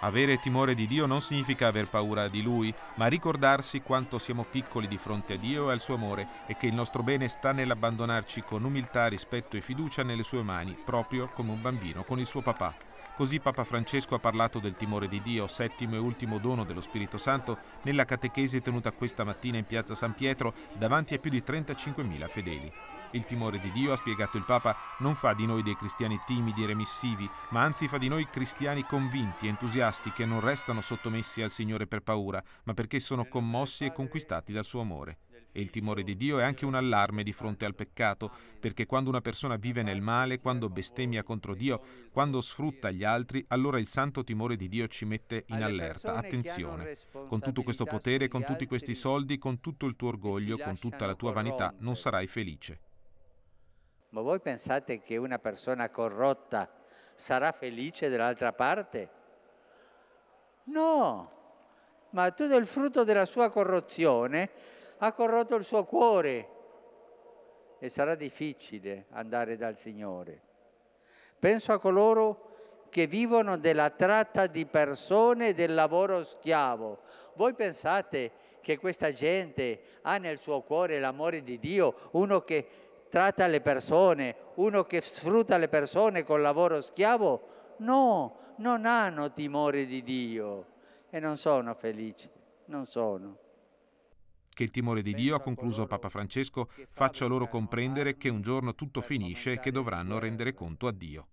Avere timore di Dio non significa aver paura di Lui, ma ricordarsi quanto siamo piccoli di fronte a Dio e al suo amore e che il nostro bene sta nell'abbandonarci con umiltà, rispetto e fiducia nelle sue mani, proprio come un bambino con il suo papà. Così Papa Francesco ha parlato del timore di Dio, settimo e ultimo dono dello Spirito Santo, nella catechesi tenuta questa mattina in piazza San Pietro davanti a più di 35.000 fedeli. Il timore di Dio, ha spiegato il Papa, non fa di noi dei cristiani timidi e remissivi, ma anzi fa di noi cristiani convinti, e entusiasti, che non restano sottomessi al Signore per paura, ma perché sono commossi e conquistati dal suo amore. E il timore di Dio è anche un allarme di fronte al peccato, perché quando una persona vive nel male, quando bestemmia contro Dio, quando sfrutta gli altri, allora il santo timore di Dio ci mette in allerta. Attenzione, con tutto questo potere, con tutti questi soldi, con tutto il tuo orgoglio, con tutta la tua vanità, non sarai felice. Ma voi pensate che una persona corrotta sarà felice dall'altra parte? No, ma tutto il frutto della sua corruzione ha corrotto il suo cuore e sarà difficile andare dal Signore. Penso a coloro che vivono della tratta di persone e del lavoro schiavo. Voi pensate che questa gente ha nel suo cuore l'amore di Dio, uno che tratta le persone, uno che sfrutta le persone col lavoro schiavo? No, non hanno timore di Dio e non sono felici, non sono. Che il timore di Dio, ha concluso Papa Francesco, faccia loro comprendere che un giorno tutto finisce e che dovranno rendere conto a Dio.